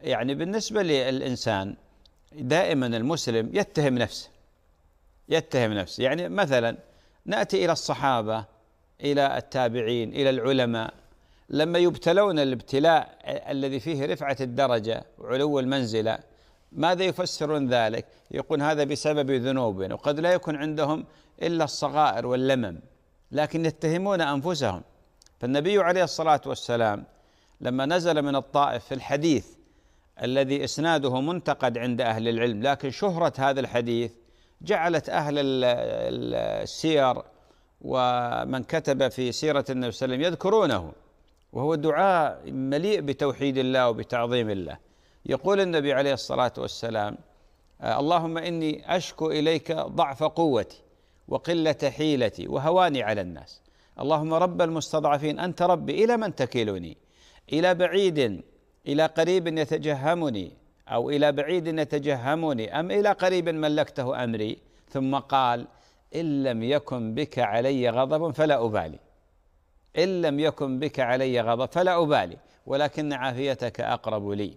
يعني بالنسبة للإنسان دائما المسلم يتهم نفسه يتهم نفسه يعني مثلا نأتي إلى الصحابة إلى التابعين إلى العلماء لما يبتلون الابتلاء الذي فيه رفعة الدرجة وعلو المنزلة ماذا يفسرون ذلك؟ يقول هذا بسبب ذنوب وقد لا يكون عندهم إلا الصغائر واللمم لكن يتهمون أنفسهم فالنبي عليه الصلاة والسلام لما نزل من الطائف في الحديث الذي اسناده منتقد عند اهل العلم لكن شهره هذا الحديث جعلت اهل السير ومن كتب في سيره النبي صلى الله عليه وسلم يذكرونه وهو دعاء مليء بتوحيد الله وبتعظيم الله يقول النبي عليه الصلاه والسلام آه، اللهم اني اشكو اليك ضعف قوتي وقله حيلتي وهواني على الناس اللهم رب المستضعفين انت ربي الى من تكلني الى بعيد إلى قريب يتجهمني أو إلى بعيد يتجهمني أم إلى قريب ملكته أمري ثم قال إن لم يكن بك علي غضب فلا أبالي إن لم يكن بك علي غضب فلا أبالي ولكن عافيتك أقرب لي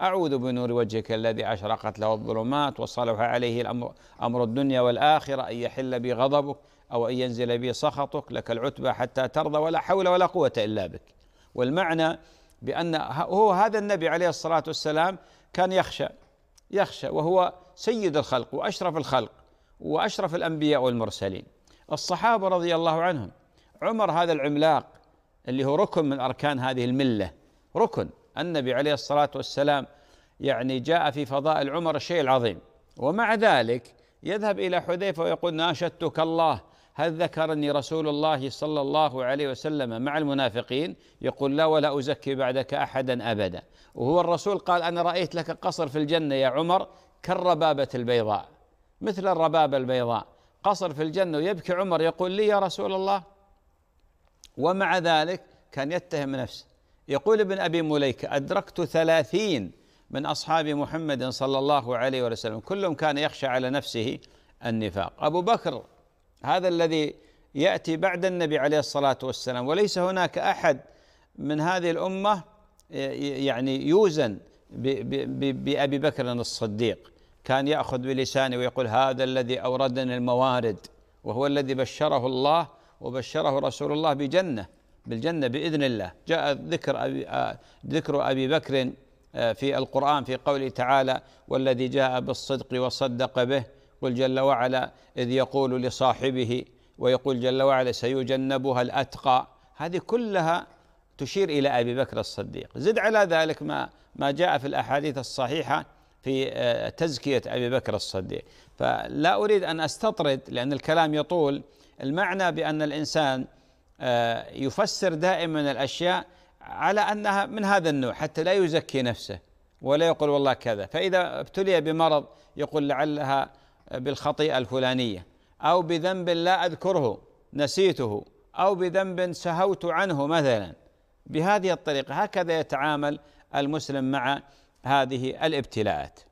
أعوذ بنور وجهك الذي أشرقت له الظلمات وصلح عليه الأمر أمر الدنيا والآخرة أن يحل بي غضبك أو أن ينزل بي سخطك لك العتبة حتى ترضى ولا حول ولا قوة إلا بك والمعنى بأن هو هذا النبي عليه الصلاة والسلام كان يخشى يخشى وهو سيد الخلق وأشرف الخلق وأشرف الأنبياء والمرسلين الصحابة رضي الله عنهم عمر هذا العملاق اللي هو ركن من أركان هذه الملة ركن النبي عليه الصلاة والسلام يعني جاء في فضائل عمر الشيء العظيم ومع ذلك يذهب إلى حذيفة ويقول ناشدتك الله هل ذكرني رسول الله صلى الله عليه وسلم مع المنافقين يقول لا ولا أزكي بعدك أحدا أبدا وهو الرسول قال أنا رأيت لك قصر في الجنة يا عمر كالربابة البيضاء مثل الربابة البيضاء قصر في الجنة ويبكي عمر يقول لي يا رسول الله ومع ذلك كان يتهم نفسه يقول ابن أبي مليكة أدركت ثلاثين من أصحاب محمد صلى الله عليه وسلم كلهم كان يخشى على نفسه النفاق أبو بكر هذا الذي ياتي بعد النبي عليه الصلاه والسلام وليس هناك احد من هذه الامه يعني يوزن بابي بكر الصديق كان ياخذ بلسانه ويقول هذا الذي اوردني الموارد وهو الذي بشره الله وبشره رسول الله بجنه بالجنه باذن الله جاء ذكر أبي ذكر ابي بكر آه، في القران في قوله تعالى والذي جاء بالصدق وصدق به يقول جل وعلا إذ يقول لصاحبه ويقول جل وعلا سيجنبها الأتقى هذه كلها تشير إلى أبي بكر الصديق زد على ذلك ما ما جاء في الأحاديث الصحيحة في آه، تزكية أبي بكر الصديق فلا أريد أن أستطرد لأن الكلام يطول المعنى بأن الإنسان آه، يفسر دائما الأشياء على أنها من هذا النوع حتى لا يزكي نفسه ولا يقول والله كذا فإذا ابتلي بمرض يقول لعلها بالخطيئة الفلانية أو بذنب لا أذكره نسيته أو بذنب سهوت عنه مثلا بهذه الطريقة هكذا يتعامل المسلم مع هذه الابتلاءات